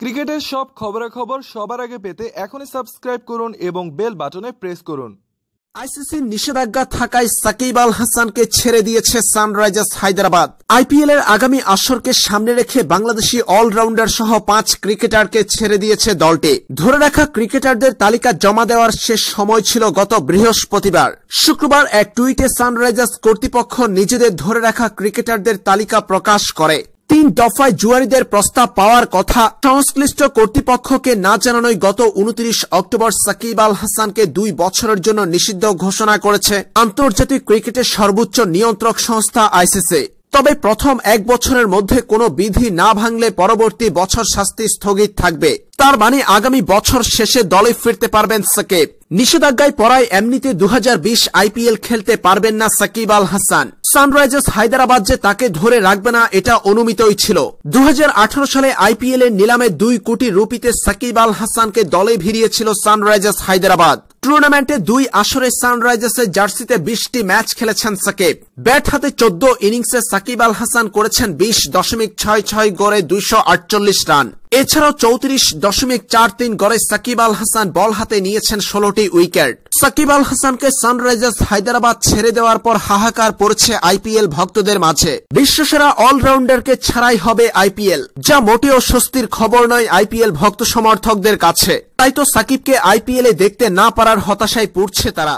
ক্রিকেটের সব খবরাখবর সবার আগে পেতে এখনই সাবস্ক্রাইব করুন এবং বেল বাটনে প্রেস করুন আইসিসির নিষেধাজ্ঞা থাকায় সাকিব আল হাসানকে ছেড়ে দিয়েছে সানরাইজার্স হায়দ্রাবাদ আইপিএল এর আগামী আসরকে সামনে রেখে বাংলাদেশি অলরাউন্ডার সহ পাঁচ ক্রিকেটারকে ছেড়ে দিয়েছে দলটি ধরে রাখা ক্রিকেটারদের তালিকা জমা দেওয়ার শেষ সময় ছিল গত বৃহস্পতিবার শুক্রবার এক টুইটে সানরাইজার্স কর্তৃপক্ষ নিজেদের ধরে রাখা ক্রিকেটারদের তালিকা প্রকাশ করে তিন দফায় জুয়ারিদের প্রস্তাব পাওয়ার কথা সংশ্লিষ্ট কর্তৃপক্ষকে না জানানোই গত উনত্রিশ অক্টোবর সাকিব আল হাসানকে দুই বছরের জন্য নিষিদ্ধ ঘোষণা করেছে আন্তর্জাতিক ক্রিকেটের সর্বোচ্চ নিয়ন্ত্রক সংস্থা আইসিসি তবে প্রথম এক বছরের মধ্যে কোনো বিধি না ভাঙলে পরবর্তী বছর শাস্তি স্থগিত থাকবে তার মানে আগামী বছর শেষে দলে ফিরতে পারবেন সাকিব নিষেধাজ্ঞায় পড়ায় এমনিতে দু আইপিএল খেলতে পারবেন না সাকিব আল হাসান সানরাইজার্স হায়দরাবাদ যে তাকে ধরে রাখবে না এটা অনুমিতই ছিল দু সালে আইপিএল এর নিলামে দুই কোটি রুপিতে সাকিব আল হাসানকে দলে ভিড়িয়েছিল সানরাইজার্স হায়দরাবাদ টুর্নামেন্টে দুই আসরে সানরাইজার্সের জার্সিতে বিশটি ম্যাচ খেলেছেন সাকিব ব্যাট হাতে চোদ্দ ইনিংসে সাকিব আল হাসান করেছেন বিশ দশমিক ছয় ছয় গড়ে দুইশো রান এছাড়াও চৌত্রিশ দশমিক চার তিন গড়ে সাকিব আল হাসান বল হাতে নিয়েছেন ষোলোটি উইকেট সাকিব আল হাসানকে সানরাইজার্স হায়দ্রাবাদ ছেড়ে দেওয়ার পর হাহাকার পড়ছে আইপিএল ভক্তদের মাঝে বিশ্বসেরা অলরাউন্ডারকে ছাড়াই হবে আইপিএল যা মোটেও স্বস্তির খবর নয় আইপিএল ভক্ত সমর্থকদের কাছে তাই তো সাকিবকে আইপিএলে দেখতে না পারার হতাশায় পড়ছে তারা